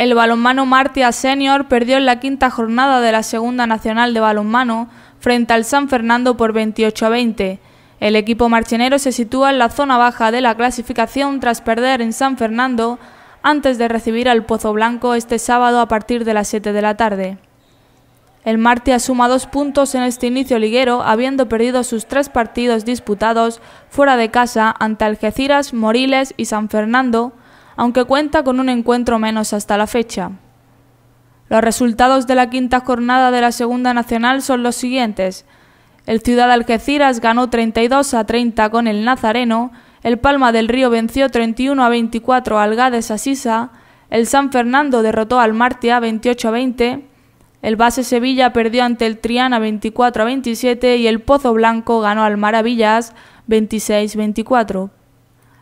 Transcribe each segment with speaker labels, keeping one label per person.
Speaker 1: El balonmano Martia Senior perdió en la quinta jornada de la Segunda Nacional de Balonmano frente al San Fernando por 28 a 20. El equipo marchenero se sitúa en la zona baja de la clasificación tras perder en San Fernando antes de recibir al Pozo Blanco este sábado a partir de las 7 de la tarde. El Martia suma dos puntos en este inicio liguero, habiendo perdido sus tres partidos disputados fuera de casa ante Algeciras, Moriles y San Fernando, aunque cuenta con un encuentro menos hasta la fecha. Los resultados de la quinta jornada de la Segunda Nacional son los siguientes. El Ciudad Algeciras ganó 32 a 30 con el Nazareno, el Palma del Río venció 31 a 24 al Gades Asisa, el San Fernando derrotó al Martia 28 a 20, el Base Sevilla perdió ante el Triana 24 a 27 y el Pozo Blanco ganó al Maravillas 26 a 24.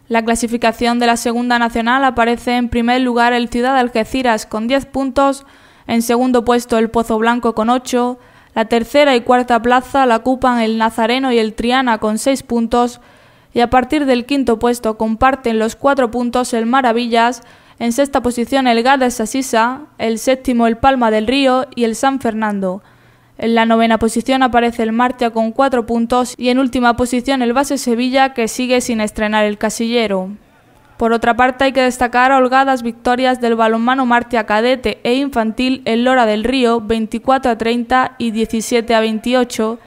Speaker 1: La clasificación de la Segunda Nacional aparece en primer lugar el Ciudad Algeciras con 10 puntos, en segundo puesto el Pozo Blanco con 8, la tercera y cuarta plaza la ocupan el Nazareno y el Triana con 6 puntos, y a partir del quinto puesto comparten los 4 puntos el Maravillas, en sexta posición el Gades Asisa, el séptimo el Palma del Río y el San Fernando. En la novena posición aparece el Martia con cuatro puntos y en última posición el base Sevilla que sigue sin estrenar el casillero. Por otra parte, hay que destacar holgadas victorias del balonmano Martia Cadete e Infantil en Lora del Río 24 a 30 y 17 a 28,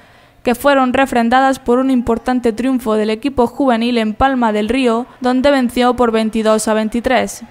Speaker 1: que fueron refrendadas por un importante triunfo del equipo juvenil en Palma del Río, donde venció por 22 a 23.